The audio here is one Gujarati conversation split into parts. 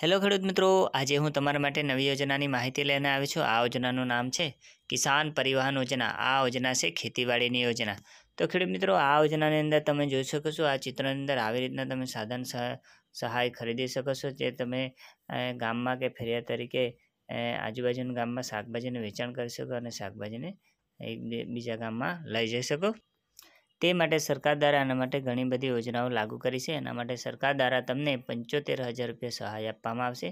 હેલો ખેડૂત મિત્રો આજે હું તમારા માટે નવી યોજનાની માહિતી લઈને આવ્યો છું આ યોજનાનું નામ છે કિસાન પરિવહન યોજના આ યોજના છે ખેતીવાડીની યોજના તો ખેડૂત મિત્રો આ યોજનાની અંદર તમે જોઈ શકો છો આ ચિત્રની અંદર આવી રીતના તમે સાધન સહાય ખરીદી શકો છો જે તમે ગામમાં કે ફેરિયા તરીકે આજુબાજુના ગામમાં શાકભાજીનું વેચાણ કરી શકો અને શાકભાજીને એક બીજા ગામમાં લઈ જઈ શકો તે માટે સરકાર દ્વારા આના માટે ઘણી બધી યોજનાઓ લાગુ કરી છે એના માટે સરકાર દ્વારા તમને પંચોતેર હજાર રૂપિયા સહાય આપવામાં આવશે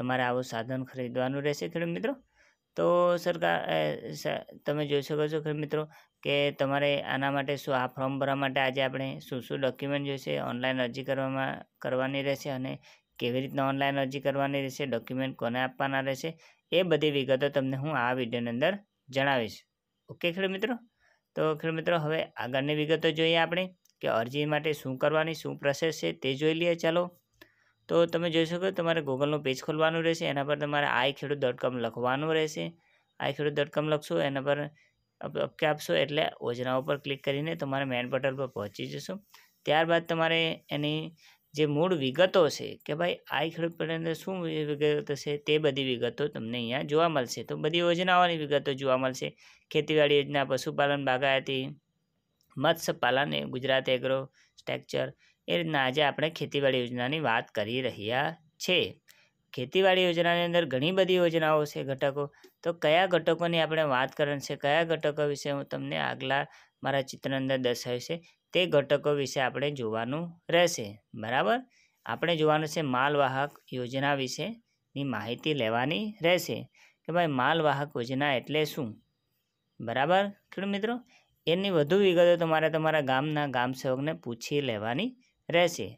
તમારે આવું સાધન ખરીદવાનું રહેશે ખેડૂત મિત્રો તો સરકાર તમે જોઈ શકો છો ખેડૂત મિત્રો કે તમારે આના માટે શું આ ફોર્મ ભરવા માટે આજે આપણે શું શું ડોક્યુમેન્ટ જોઈશે ઓનલાઈન અરજી કરવામાં કરવાની રહેશે અને કેવી રીતના ઓનલાઈન અરજી કરવાની રહેશે ડોક્યુમેન્ટ કોને આપવાના રહેશે એ બધી વિગતો તમને હું આ વિડીયોની અંદર જણાવીશ ઓકે ખેડૂત મિત્રો તો ખેડૂત મિત્રો હવે આગળની વિગતો જોઈએ આપણે કે અરજી માટે શું કરવાની શું પ્રોસેસ છે તે જોઈ લઈએ ચાલો તો તમે જોઈ શકો તમારે ગૂગલનું પેજ ખોલવાનું રહેશે એના પર તમારે આઈ ખેડૂત ડોટ કોમ લખવાનું રહેશે આઈ ખેડૂત ડોટ કોમ લખશો એના પર ઓકે આપશો એટલે યોજનાઓ પર ક્લિક કરીને તમારે મેન પોર્ટલ પર પહોંચી જશો ત્યારબાદ તમારે એની જે મૂળ વિગતો છે કે ભાઈ આ ખેડૂત પ્રેરણાને શું વિગત છે તે બધી વિગતો તમને અહીંયા જોવા મળશે તો બધી યોજનાઓની વિગતો જોવા મળશે ખેતીવાડી યોજના પશુપાલન બાગાયતી મત્સ્યપાલન ગુજરાત એગ્રો સ્ટ્રક્ચર એ રીતના આજે આપણે ખેતીવાડી યોજનાની વાત કરી રહ્યા છે ખેતીવાડી યોજનાની અંદર ઘણી બધી યોજનાઓ છે ઘટકો તો કયા ઘટકોની આપણે વાત કરવાની છે કયા ઘટકો વિશે હું તમને આગલા મારા ચિત્ર અંદર દર્શાવ્યું છે તે ઘટકો વિશે આપણે જોવાનું રહેશે બરાબર આપણે જોવાનું છે માલવાહક યોજના વિશેની માહિતી લેવાની રહેશે કે ભાઈ માલવાહક યોજના એટલે શું બરાબર ખેડૂત મિત્રો એની વધુ વિગતો તમારે તમારા ગામના ગામસેવકને પૂછી લેવાની રહેશે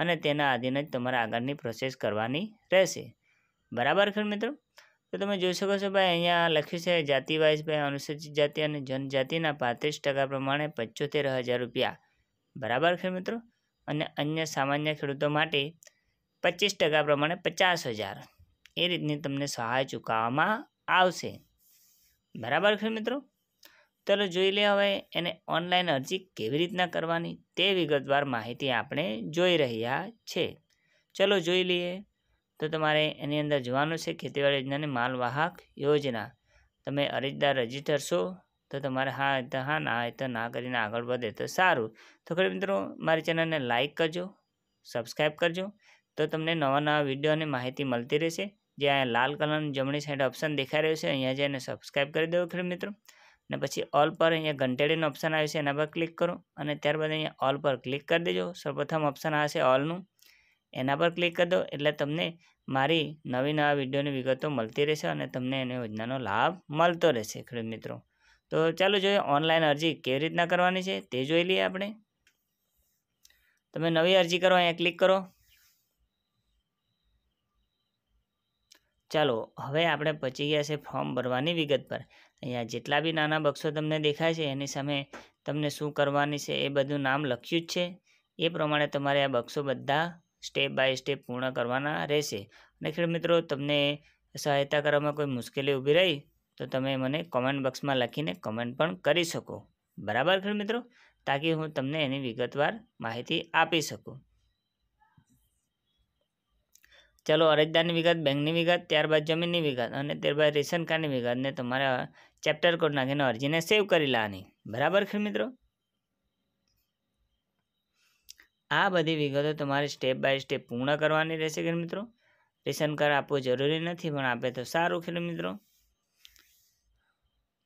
અને તેના આધીન જ તમારે આગળની પ્રોસેસ કરવાની રહેશે બરાબર ખેડૂત મિત્રો તો તમે જોઈ શકો છો ભાઈ અહીંયા લખ્યું છે જાતિ ભાઈ અનુસૂચિત જાતિ અને જનજાતિના પાંત્રીસ ટકા પ્રમાણે પંચોતેર હજાર રૂપિયા બરાબર ખેડ મિત્રો અને અન્ય સામાન્ય ખેડૂતો માટે પચીસ ટકા પ્રમાણે પચાસ હજાર એ રીતની તમને સહાય ચૂકવવામાં આવશે બરાબર ખેડ મિત્રો ચાલો જોઈ લે હવે એને ઓનલાઈન અરજી કેવી રીતના કરવાની તે વિગતવાર માહિતી આપણે જોઈ રહ્યા છે ચલો જોઈ લઈએ તો તમારે એની અંદર જોવાનું છે ખેતીવાડી યોજનાની માલવાહક યોજના તમે અરજદાર રજીસ્ટર છો તો તમારે હા એ તો હા ના એ તો ના કરીને આગળ વધે તો સારું તો ખરી મિત્રો મારી ચેનલને લાઇક કરજો સબસ્ક્રાઈબ કરજો તો તમને નવા નવા અને માહિતી મળતી રહેશે જે અહીંયા લાલ કલરનું જમણી સાઈડ ઓપ્શન દેખાઈ રહ્યો છે અહીંયા જઈને સબસ્ક્રાઈબ કરી દેવો ખરી મિત્રો અને પછી ઓલ પર અહીંયા ઘંટેડીનો ઓપ્શન આવે છે એના પર ક્લિક કરો અને ત્યારબાદ અહીંયા ઓલ પર ક્લિક કરી દેજો સૌપ્રથમ ઓપ્શન આવશે ઓલનું એના પર ક્લિક કરી દો એટલે તમને મારી નવી નવા વિડીયોની વિગતો મળતી રહેશે અને તમને એની યોજનાનો લાભ મળતો રહેશે ખેડૂત મિત્રો તો ચાલો જોઈએ ઓનલાઈન અરજી કેવી રીતના કરવાની છે તે જોઈ લઈએ આપણે તમે નવી અરજી કરો અહીંયા ક્લિક કરો ચાલો હવે આપણે પચી ગયા છે ફોર્મ ભરવાની વિગત પર અહીંયા જેટલા બી નાના બક્ષો તમને દેખાય છે એની સામે તમને શું કરવાની છે એ બધું નામ લખ્યું જ છે એ પ્રમાણે તમારે આ બક્ષો બધા स्टेप बाय स्टेप पूर्ण करवाना રહેશે અને ખરે મિત્રો તમને સહાયતા કરવામાં કોઈ મુશ્કેલી ઉભી રહી તો તમે મને કમેન્ટ બોક્સ માં લખીને કમેન્ટ પણ કરી શકો બરાબર ખર મિત્રો તાકે હું તમને એની વિગતવાર માહિતી આપી શકું ચલો અરજદાન વિગત બેંકની વિગત તૈયાર બાજીમીની વિગત અને તેરભાઈ રેશન કાર્ડની વિગત ને તમારા ચેપ્ટર કોડ નાખીને ઓર્જીને સેવ કરી લાનિ બરાબર ખર મિત્રો આ બધી વિગતો તમારે સ્ટેપ બાય સ્ટેપ પૂર્ણ કરવાની રહેશે કે મિત્રો રેશન કાર્ડ આપવો જરૂરી નથી પણ આપે તો સારું ખેલ મિત્રો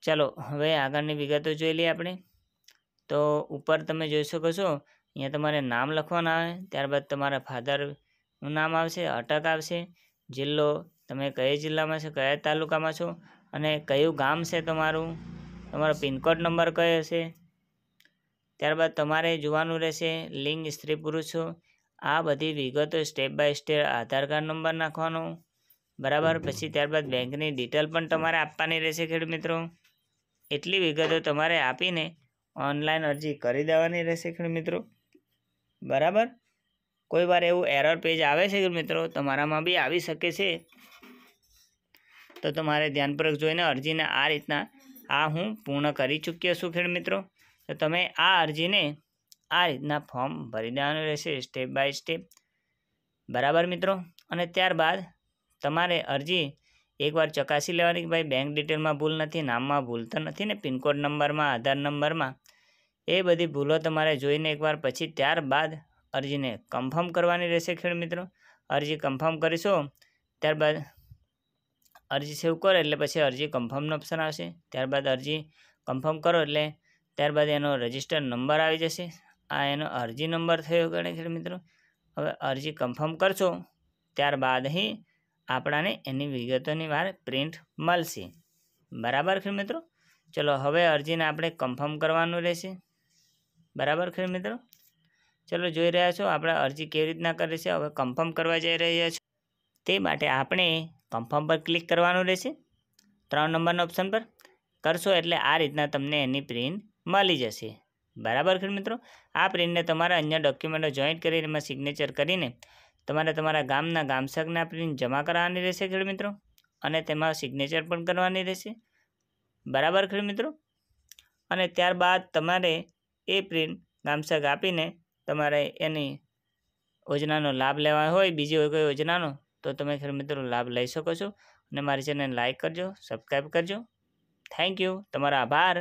ચાલો હવે આગળની વિગતો જોઈ લઈએ આપણે તો ઉપર તમે જોઈ શકો છો અહીંયા તમારે નામ લખવાના આવે ત્યારબાદ તમારા ફાધરનું નામ આવશે અટક આવશે જિલ્લો તમે કયા જિલ્લામાં છો કયા તાલુકામાં છો અને કયું ગામ છે તમારું તમારો પિનકોડ નંબર કયો છે ત્યારબાદ તમારે જોવાનું રહેશે લિંગ સ્ત્રી પુરુષો આ બધી વિગતો step by step Aadhaar card number નાખવાનો બરાબર પછી ત્યારબાદ બેંકની ડિટેલ પણ તમારે આપવાની રહેશે ખેડૂત મિત્રો એટલી વિગતો તમારે આપીને ઓનલાઈન અરજી કરી દેવાની રહેશે ખેડૂત મિત્રો બરાબર કોઈ વાર એવું એરર પેજ આવે છે મિત્રો તમારામાં બી આવી શકે છે તો તમારે ધ્યાનપૂર્વક જોઈને અરજીને આ રીતના આ હું પૂર્ણ કરી ચૂક્યો છું ખેડ મિત્રો તો તમે આ અરજીને આ રીતના ફોર્મ ભરી દેવાનું રહેશે સ્ટેપ બાય સ્ટેપ બરાબર મિત્રો અને ત્યારબાદ તમારે અરજી એકવાર ચકાસી લેવાની કે ભાઈ બેંક ડિટેલમાં ભૂલ નથી નામમાં ભૂલ તો નથી ને પિનકોડ નંબરમાં આધાર નંબરમાં એ બધી ભૂલો તમારે જોઈને એકવાર પછી ત્યારબાદ અરજીને કન્ફર્મ કરવાની રહેશે ખેડ મિત્રો અરજી કન્ફર્મ કરીશો ત્યારબાદ અરજી સેવ કરો એટલે પછી અરજી કન્ફર્મનો ઓપ્શન આવશે ત્યારબાદ અરજી કન્ફર્મ કરો એટલે ત્યારબાદ એનો રજિસ્ટર નંબર આવી જશે આ એનો અરજી નંબર થયો ગણે છે મિત્રો હવે અરજી કન્ફર્મ કરશો ત્યારબાદ અહીં આપણાને એની વિગતોની વાર પ્રિન્ટ મળશે બરાબર ખેડ મિત્રો ચલો હવે અરજીને આપણે કન્ફર્મ કરવાનું રહેશે બરાબર ખેડ મિત્રો ચલો જોઈ રહ્યા છો આપણે અરજી કેવી રીતના કરી છે હવે કન્ફર્મ કરવા જઈ રહ્યા છો તે માટે આપણે કન્ફર્મ પર ક્લિક કરવાનું રહેશે ત્રણ નંબરના ઓપ્શન પર કરશો એટલે આ રીતના તમને એની પ્રિન્ટ મળી જશે બરાબર ખેડ મિત્રો આ પ્રિન્ટને તમારા અન્ય ડોક્યુમેન્ટો જોઈન્ટ કરીને એમાં સિગ્નેચર કરીને તમારે તમારા ગામના ગામસકના પ્રિન્ટ જમા કરાવવાની રહેશે ખેડ મિત્રો અને તેમાં સિગ્નેચર પણ કરવાની રહેશે બરાબર ખેડ મિત્રો અને ત્યારબાદ તમારે એ પ્રિન્ટ ગામસક આપીને તમારે એની યોજનાનો લાભ લેવા હોય બીજી હોય કોઈ યોજનાનો તો તમે ખેડ મિત્રો લાભ લઈ શકો છો અને મારી ચેનલ લાઇક કરજો સબસ્ક્રાઈબ કરજો થેન્ક યુ તમારો આભાર